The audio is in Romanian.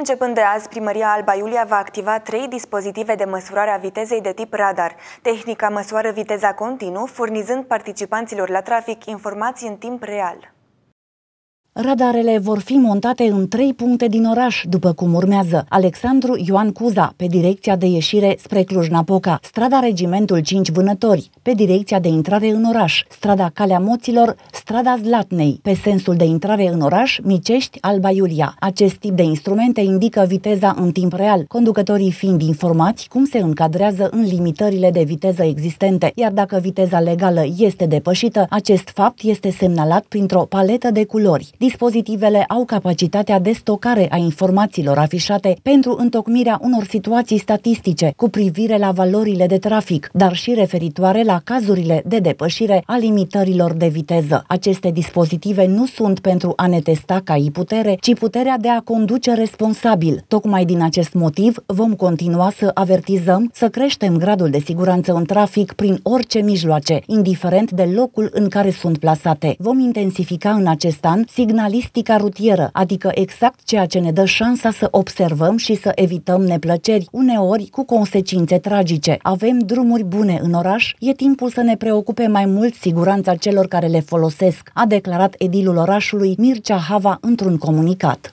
Începând de azi, primăria Alba Iulia va activa trei dispozitive de măsurare a vitezei de tip radar. Tehnica măsoară viteza continuu, furnizând participanților la trafic informații în timp real. Radarele vor fi montate în trei puncte din oraș, după cum urmează. Alexandru Ioan Cuza, pe direcția de ieșire spre Cluj-Napoca, strada Regimentul 5 Vânători, pe direcția de intrare în oraș, strada Calea Moților, strada Zlatnei, pe sensul de intrare în oraș, Micești, Alba Iulia. Acest tip de instrumente indică viteza în timp real, conducătorii fiind informați cum se încadrează în limitările de viteză existente, iar dacă viteza legală este depășită, acest fapt este semnalat printr-o paletă de culori. Dispozitivele au capacitatea de stocare a informațiilor afișate pentru întocmirea unor situații statistice cu privire la valorile de trafic, dar și referitoare la cazurile de depășire a limitărilor de viteză. Aceste dispozitive nu sunt pentru a ne testa ca putere, ci puterea de a conduce responsabil. Tocmai din acest motiv vom continua să avertizăm, să creștem gradul de siguranță în trafic prin orice mijloace, indiferent de locul în care sunt plasate. Vom intensifica în acest an signalul jurnalistica rutieră, adică exact ceea ce ne dă șansa să observăm și să evităm neplăceri, uneori cu consecințe tragice. Avem drumuri bune în oraș, e timpul să ne preocupe mai mult siguranța celor care le folosesc, a declarat edilul orașului Mircea Hava într-un comunicat.